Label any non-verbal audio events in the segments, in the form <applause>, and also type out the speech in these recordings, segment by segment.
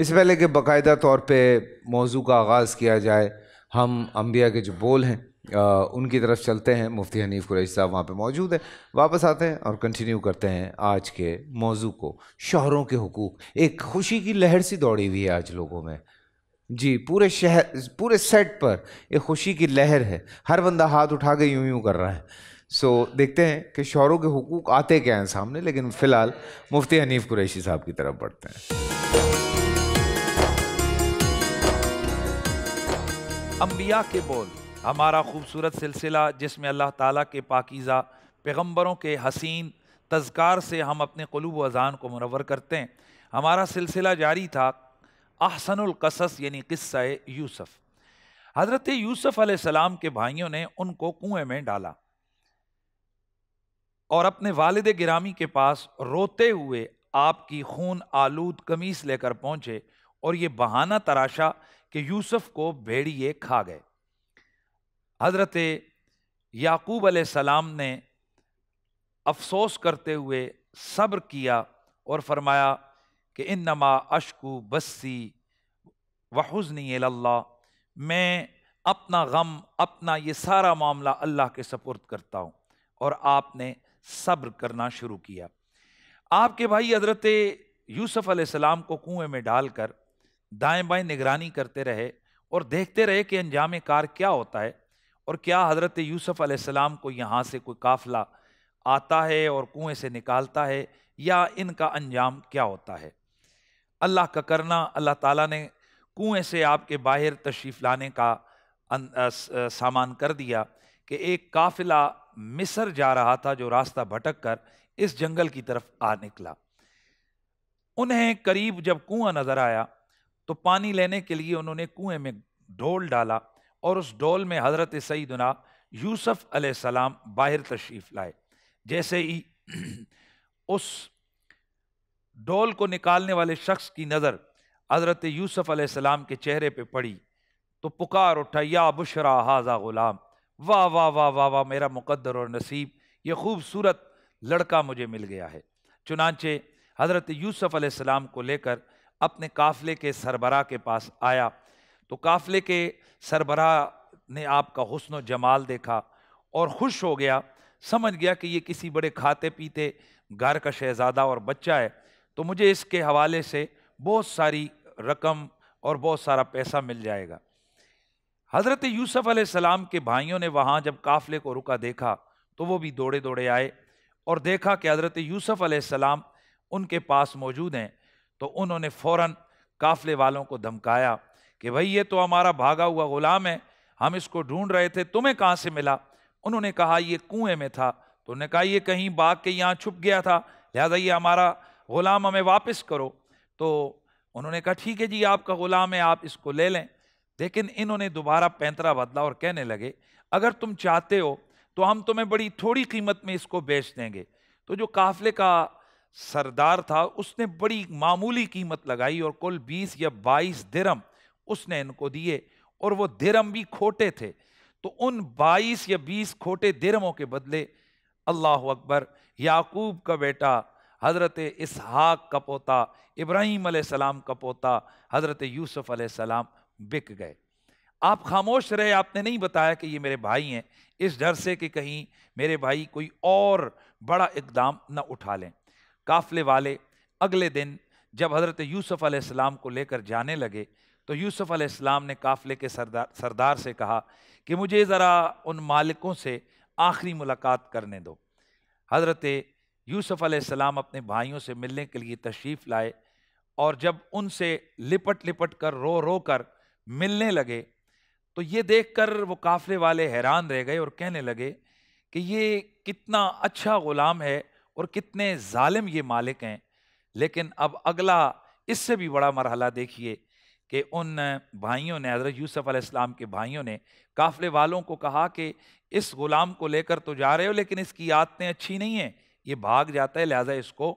इससे पहले कि बाकायदा तौर पे मौजू का आगाज़ किया जाए हम अम्बिया के जो बोल हैं आ, उनकी तरफ चलते हैं मुफ्ती हनीफ कुरैश साहब वहाँ पे मौजूद हैं वापस आते हैं और कंटिन्यू करते हैं आज के मौजू को शहरों के हकूक एक खुशी की लहर सी दौड़ी हुई है आज लोगों में जी पूरे शहर पूरे सेट पर एक खुशी की लहर है हर बंदा हाथ उठा के यूं यूं कर रहा है सो देखते हैं कि शहरों के हकूक आते क्या हैं सामने लेकिन फ़िलहाल मुफ्ती हनीफ कुरैशी साहब की तरफ बढ़ते हैं अम्बिया के बोल हमारा खूबसूरत सिलसिला जिसमें अल्लाह ताला के पाकिज़ा पैगम्बरों के हसीन तजकार से हम अपने कलूब अजान को मुनवर करते हैं हमारा सिलसिला जारी था आहसनकसस यानी क़स्सा यूसफ़ हज़रत यूसुफ सलाम के भाइयों ने उनको कुएं में डाला और अपने वालद गिरामी के पास रोते हुए आपकी खून आलूद कमीज लेकर पहुंचे और ये बहाना तराशा कि यूसुफ को भेड़िए खा गए हज़रत याकूब सलाम ने अफसोस करते हुए सब्र किया और फरमाया कि इन नमा अशकू बस्सी वहुजनी अल्लाह मैं अपना गम अपना ये सारा मामला अल्लाह के सपुर्द करता हूँ और आपने सब्र करना शुरू किया आपके भाई हजरत यूसुफ़ सलाम को कुएं में डालकर दाएं बाएं निगरानी करते रहे और देखते रहे कि अंजाम कार क्या होता है और क्या हज़रत यूसुफ़ अलैहिस्सलाम को यहाँ से कोई काफ़िला आता है और कुएं से निकालता है या इनका अंजाम क्या होता है अल्लाह का करना अल्लाह ताला ने कुएं से आपके बाहर तशरीफ़ लाने का अं, सामान कर दिया कि एक काफ़िला मिस्र जा रहा था जो रास्ता भटक कर इस जंगल की तरफ आ निकला उन्हें करीब जब कुआं नज़र आया तो पानी लेने के लिए उन्होंने कुएं में ढोल डाला और उस ढोल में हजरत सईदना यूसुफ अलैहिस्सलाम बाहर तशरीफ लाए जैसे ही <clears throat> उस ढोल को निकालने वाले शख्स की नज़र हजरत यूसुफ अलैहिस्सलाम के चेहरे पे पड़ी तो पुकार उठा या बुशरा हाजा गुलाम वाह वाह वाह वाह वाह मेरा मुकद्दर और नसीब ये खूबसूरत लड़का मुझे मिल गया है चुनाचे हज़रत यूसुफ अलैहिस्सलाम को लेकर अपने काफ़िले के सरबरा के पास आया तो काफले के सरबरा ने आपका हसन जमाल देखा और खुश हो गया समझ गया कि ये किसी बड़े खाते पीते घर का शहज़ादा और बच्चा है तो मुझे इसके हवाले से बहुत सारी रकम और बहुत सारा पैसा मिल जाएगा हज़रत यूसुफ़ सलाम के भाइयों ने वहाँ जब काफ़िले को रुका देखा तो वो भी दौड़े दौड़े आए और देखा कि हज़रत यूसुफ़ सलाम उनके पास मौजूद हैं तो उन्होंने फौरन काफले वालों को धमकाया कि भाई ये तो हमारा भागा हुआ गुलाम है हम इसको ढूंढ रहे थे तुम्हें कहाँ से मिला उन्होंने कहा ये कुएं में था तो उन्होंने कहा ये कहीं बाग के यहाँ छुप गया था लिहाजा ये हमारा गुलाम हमें वापस करो तो उन्होंने कहा ठीक है जी आपका गुलाम है आप इसको ले लें लेकिन इन्होंने दोबारा पैंतरा बदला और कहने लगे अगर तुम चाहते हो तो हम तुम्हें बड़ी थोड़ी कीमत में इसको बेच देंगे तो जो काफले का सरदार था उसने बड़ी मामूली कीमत लगाई और कुल बीस या बाईस दिरम उसने इनको दिए और वो दिरम भी खोटे थे तो उन बाईस या बीस खोटे दिरमों के बदले अल्लाह अकबर याकूब का बेटा हज़रत इसहाक का पोता इब्राहिम सलाम का पोता हज़रत यूसुफ सलाम बिक गए आप खामोश रहे आपने नहीं बताया कि ये मेरे भाई हैं इस डर से कि कहीं मेरे भाई कोई और बड़ा इकदाम ना उठा लें काफले वाले अगले दिन जब हज़रत यूसुफ़ अलैहिस्सलाम को लेकर जाने लगे तो यूसुफ़ अलैहिस्सलाम ने काफले के सरदार सरदार से कहा कि मुझे ज़रा उन मालिकों से आखिरी मुलाकात करने दो हज़रत यूसुफ़ अलैहिस्सलाम अपने भाइयों से मिलने के लिए तशरीफ़ लाए और जब उनसे लिपट लिपट कर रो रो कर मिलने लगे तो ये देखकर वो काफ़ले वाले हैरान रह गए और कहने लगे कि ये कितना अच्छा ग़ुलाम है और कितने जालिम ये मालिक हैं लेकिन अब अगला इससे भी बड़ा मरहला देखिए कि उन भाइयों ने हज़रत यूसुफ़ अलैहिस्सलाम के भाइयों ने काफ़ले वालों को कहा कि इस ग़ुलाम को लेकर तो जा रहे हो लेकिन इसकी आदतें अच्छी नहीं हैं ये भाग जाता है लिहाजा इसको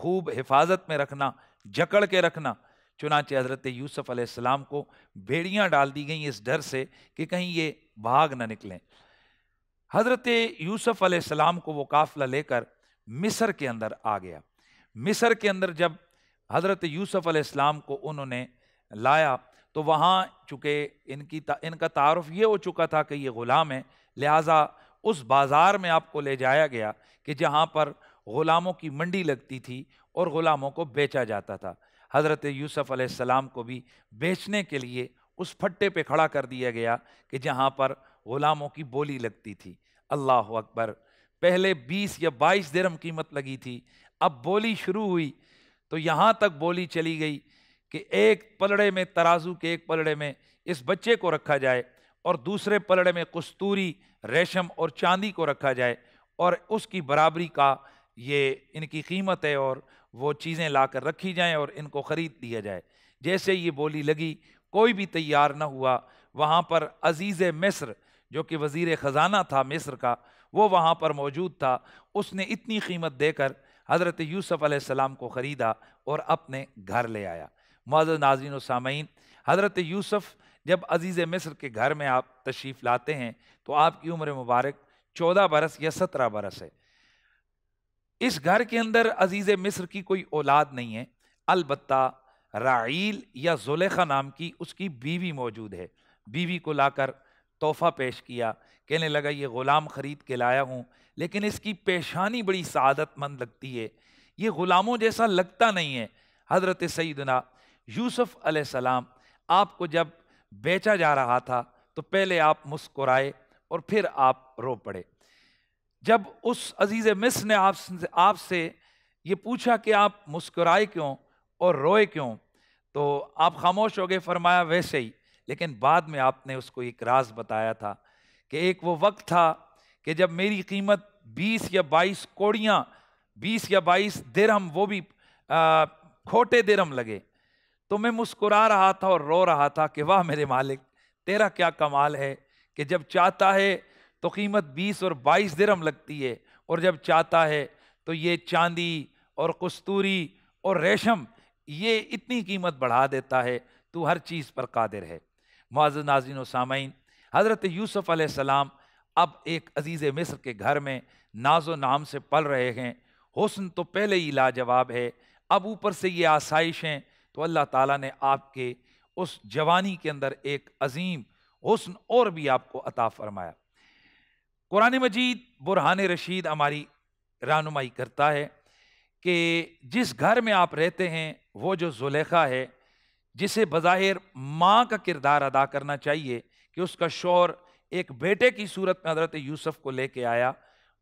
खूब हिफाजत में रखना जकड़ के रखना चुनाचे हज़रत यूसुफ़ अलैहिस्सलाम को भेड़ियाँ डाल दी गई इस डर से कि कहीं ये भाग ना निकलें हज़रत यूसुफ़ अलैहिस्सलाम को वो काफ़िला लेकर मिस्र के अंदर आ गया मिस्र के अंदर जब हज़रत यूसुफ़ अलैहिस्सलाम को उन्होंने लाया तो वहाँ चूँकि इनकी ता, इनका तारफ़ ये हो चुका था कि ये ग़ुलाम है लिहाजा उस बाज़ार में आपको ले जाया गया कि जहाँ पर ग़ुलामों की मंडी लगती थी और ग़ुलामों को बेचा जाता था हज़रत यूसुफ़ अलैहिस्सलाम को भी बेचने के लिए उस फट्टे पे खड़ा कर दिया गया कि जहाँ पर ग़ुलामों की बोली लगती थी अल्लाह अकबर पहले 20 या 22 दिरम कीमत लगी थी अब बोली शुरू हुई तो यहाँ तक बोली चली गई कि एक पलड़े में तराजू के एक पलड़े में इस बच्चे को रखा जाए और दूसरे पलड़े में कस्तूरी रेशम और चांदी को रखा जाए और उसकी बराबरी का ये इनकी कीमत है और वो चीज़ें ला कर रखी जाएँ और इनको ख़रीद लिया जाए जैसे ये बोली लगी कोई भी तैयार ना हुआ वहाँ पर अजीज़ मिस्र जो कि वज़ी ख़ज़ाना था मिस्र का वो वहाँ पर मौजूद था उसने इतनी कीमत देकर हज़रत यूसुफ़ अलैहिस्सलाम को ख़रीदा और अपने घर ले आया मज़ नाजीन सामीन हज़रत यूसुफ़ जब अज़ीज़ मिस्र के घर में आप तशरीफ़ लाते हैं तो आपकी उम्र मुबारक चौदह बरस या सत्रह बरस है इस घर के अंदर अज़ीज़ मिस्र की कोई औलाद नहीं है अलबत् राइल या जुलेखा नाम की उसकी बीवी मौजूद है बीवी को लाकर तोहफ़ा पेश किया कहने लगा ये ग़ुलाम ख़रीद के लाया हूँ लेकिन इसकी पेशानी बड़ी सदतमंद लगती है ये ग़ुलामों जैसा लगता नहीं है हज़रत सईदना यूसुफ़ अलैहिस्सलाम आपको जब बेचा जा रहा था तो पहले आप मुस्कुराए और फिर आप रो पड़े जब उस अजीज़ मिस ने आपसे आपसे ये पूछा कि आप मुस्कुराए क्यों और रोए क्यों तो आप खामोश हो गए फरमाया वैसे ही लेकिन बाद में आपने उसको एक राज बताया था कि एक वो वक्त था कि जब मेरी कीमत 20 या 22 कोड़ियाँ 20 या 22 दिरहम वो भी खोटे दिरहम लगे तो मैं मुस्कुरा रहा था और रो रहा था कि वाह मेरे मालिक तेरा क्या कमाल है कि जब चाहता है तो कीमत 20 और 22 दिरहम लगती है और जब चाहता है तो ये चांदी और कस्तूरी और रेशम ये इतनी कीमत बढ़ा देता है तू हर चीज़ पर कादिर है मुआज़ नाजिन सामीन हज़रत यूसुफ़ आसमाम अब एक अजीज़ मिस्र के घर में नाजो नाम से पल रहे हैं हुस्न तो पहले ही लाजवाब है अब ऊपर से ये आसाइशें तो अल्लाह ताला ने आपके उस जवानी के अंदर एक अजीम हुस्न और भी आपको अता फरमाया कुरान मजीद बुरहान रशीद हमारी रहनुमाई करता है कि जिस घर में आप रहते हैं वो जो जुलेखा है जिसे बज़ाहिर माँ का किरदार अदा करना चाहिए कि उसका शोर एक बेटे की सूरत में हज़रत यूसुफ़ को लेके आया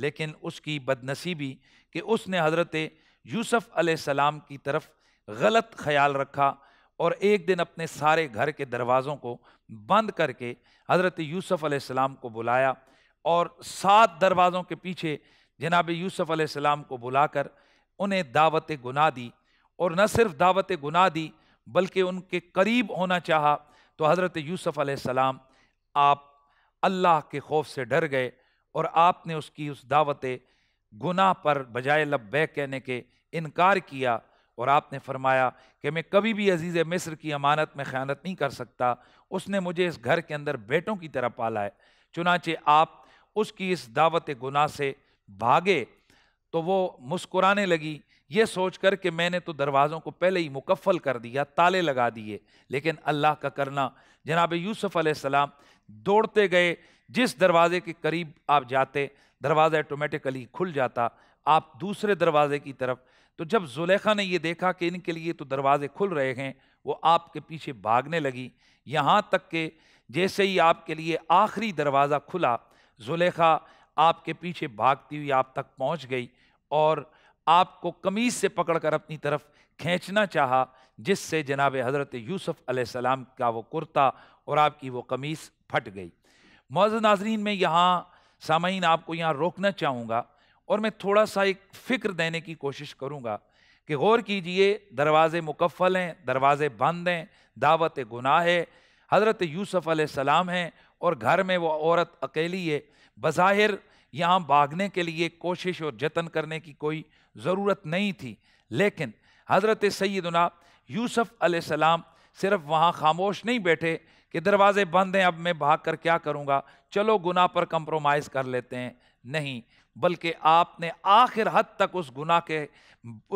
लेकिन उसकी बदनसीबी कि उसने हज़रत यूसुफ़ अलैहिस्सलाम की तरफ गलत ख्याल रखा और एक दिन अपने सारे घर के दरवाज़ों को बंद करके हज़रत यूसुफ़ अलैहिस्सलाम को बुलाया और सात दरवाज़ों के पीछे जनाब यूसुफ़ अलैहिस्सलाम को बुलाकर उन्हें दावत गुनाह दी और न सिर्फ दावत गुनाह दी बल्कि उनके करीब होना चाहा तो हज़रत यूसुफ़ सलाम आप अल्लाह के खौफ से डर गए और आपने उसकी उस दावत गुनाह पर बजाय लब्बैक कहने के इनकार किया और आपने फरमाया कि मैं कभी भी अजीज़ मिस्र की अमानत में ख़यानत नहीं कर सकता उसने मुझे इस घर के अंदर बेटों की तरह पाला है चुनाचे आप उसकी इस दावत गुनाह से भागे तो वो मुस्कुराने लगी ये सोच कर कि मैंने तो दरवाज़ों को पहले ही मुकफ़ल कर दिया ताले लगा दिए लेकिन अल्लाह का करना जनाब यूसुफ़ सलाम दौड़ते गए जिस दरवाज़े के करीब आप जाते दरवाज़ा ऑटोमेटिकली खुल जाता आप दूसरे दरवाज़े की तरफ तो जब जुलेखा ने यह देखा कि इनके लिए तो दरवाज़े खुल रहे हैं वो आपके पीछे भागने लगी यहाँ तक के जैसे ही आपके लिए आखिरी दरवाज़ा खुला जुलेखा आपके पीछे भागती हुई आप तक पहुँच गई और आपको कमीज से पकड़कर अपनी तरफ खींचना चाहा जिससे जनाब हज़रत यूसुफ अलैहिस्सलाम का वो कुर्ता और आपकी वो कमीज़ फट गई मौज नाजरीन में यहाँ सामीन आपको यहाँ रोकना चाहूँगा और मैं थोड़ा सा एक फ़िक्र देने की कोशिश करूँगा कि गौर कीजिए दरवाज़े मुकफ़ल हैं दरवाज़े बंद हैं दावत गुनाह है हज़रत यूसुफ़ सलाम हैं और घर में वो औरत अकेली है बज़ाहिर यहाँ भागने के लिए कोशिश और जतन करने की कोई ज़रूरत नहीं थी लेकिन हज़रत सैदना यूसुफ़ सलाम सिर्फ वहाँ खामोश नहीं बैठे कि दरवाज़े बंद हैं अब मैं भाग कर क्या करूँगा चलो गुनाह पर कंप्रोमाइज़ कर लेते हैं नहीं बल्कि आपने आखिर हद तक उस गुनाह के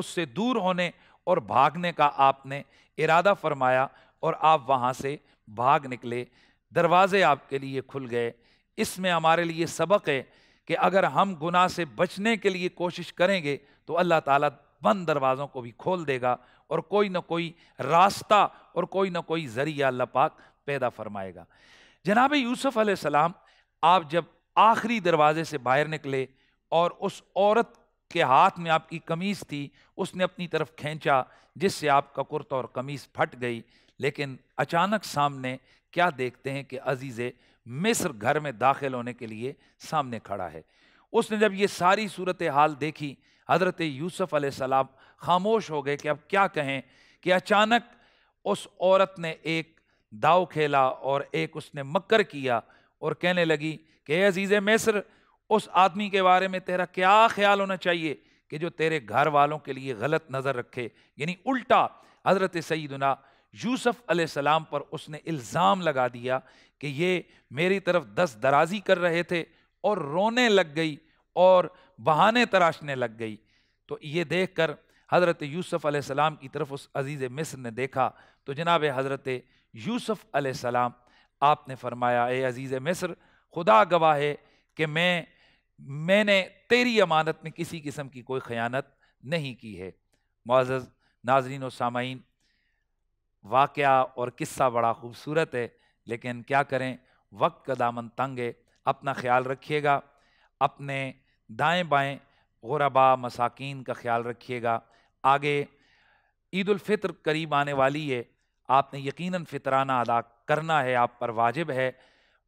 उससे दूर होने और भागने का आपने इरादा फरमाया और आप वहाँ से भाग निकले दरवाज़े आपके लिए खुल गए इसमें हमारे लिए सबक है कि अगर हम गुनाह से बचने के लिए कोशिश करेंगे तो अल्लाह ताला बंद दरवाज़ों को भी खोल देगा और कोई ना कोई रास्ता और कोई ना कोई ज़रिया अल्लाह पाक पैदा फरमाएगा जनाब यूसुफ सलाम आप जब आखिरी दरवाजे से बाहर निकले और उस औरत के हाथ में आपकी कमीज़ थी उसने अपनी तरफ खींचा जिससे आपका कुर्ता और कमीज़ फट गई लेकिन अचानक सामने क्या देखते हैं कि अजीज़ मिस्र घर में दाखिल होने के लिए सामने खड़ा है उसने जब ये सारी सूरत हाल देखी हज़रत यूसुफ़ सलाम खामोश हो गए कि अब क्या कहें कि अचानक उस औरत ने एक दाव खेला और एक उसने मक्कर किया और कहने लगी कि अजीज़ मिस्र उस आदमी के बारे में तेरा क्या ख्याल होना चाहिए कि जो तेरे घर वालों के लिए गलत नज़र रखे यानी उल्टा हज़रत सईदना यूसुफ़ सलाम पर उसने इल्ज़ाम लगा दिया कि ये मेरी तरफ दस दराजी कर रहे थे और रोने लग गई और बहाने तराशने लग गई तो ये देख कर हज़रत यूसुफ़ अलैहिस्सलाम की तरफ उस अज़ीज़ मिस्र ने देखा तो जनाब हज़रत यूसुफ़ अलैहिस्सलाम आपने फरमाया ए अज़ीज़ मिस्र खुदा गवाह है कि मैं मैंने तेरी अमानत में किसी किस्म की कोई ख़यानत नहीं की है मुआज़ नाजरीन और वाक़ और किस्सा बड़ा खूबसूरत है लेकिन क्या करें वक्त का दामन तंग है अपना ख्याल रखिएगा अपने दाएं बाएं गरबा मसाकिन का ख्याल रखिएगा आगे ईद फ़ितर करीब आने वाली है आपने यकीनन फितराना अदा करना है आप पर वाजिब है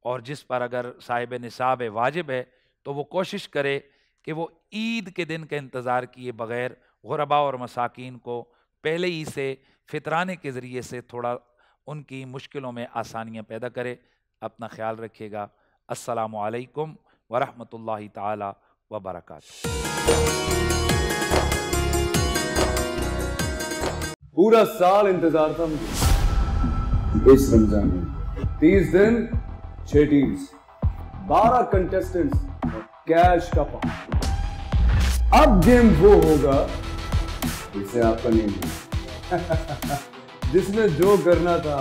और जिस पर अगर साहिब निसाब वाजिब है तो वो कोशिश करे कि वो ईद के दिन का इंतज़ार किए बग़ैर गरबा और मसाकिन को पहले ही से फितराने के ज़रिए से थोड़ा उनकी मुश्किलों में आसानियाँ पैदा करे अपना ख्याल रखिएगा असलकम वरहमल ताली वबरकत पूरा साल इंतजार था मुझे इस रमजान में तीस दिन छह टीम्स बारह कंटेस्टेंट्स और कैश का पा अब गेम वो होगा जिसे आपका नहीं है <laughs> जिसने जो करना था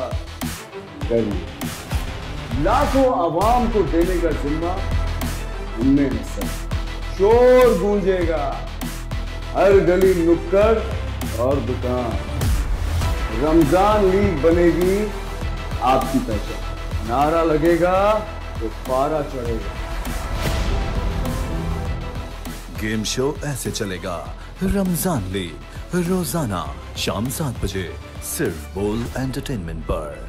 कर लिया लाखों आवाम को देने का जिम्मा उनमें हिस्सा शोर गूंजेगा हर गली नुक्कड़ और दुकान रमजान लीग बनेगी आपकी पहचान नारा लगेगा तो पारा चढ़ेगा गेम शो ऐसे चलेगा रमजान लीग रोजाना शाम सात बजे सिर्फ बोल एंटरटेनमेंट पर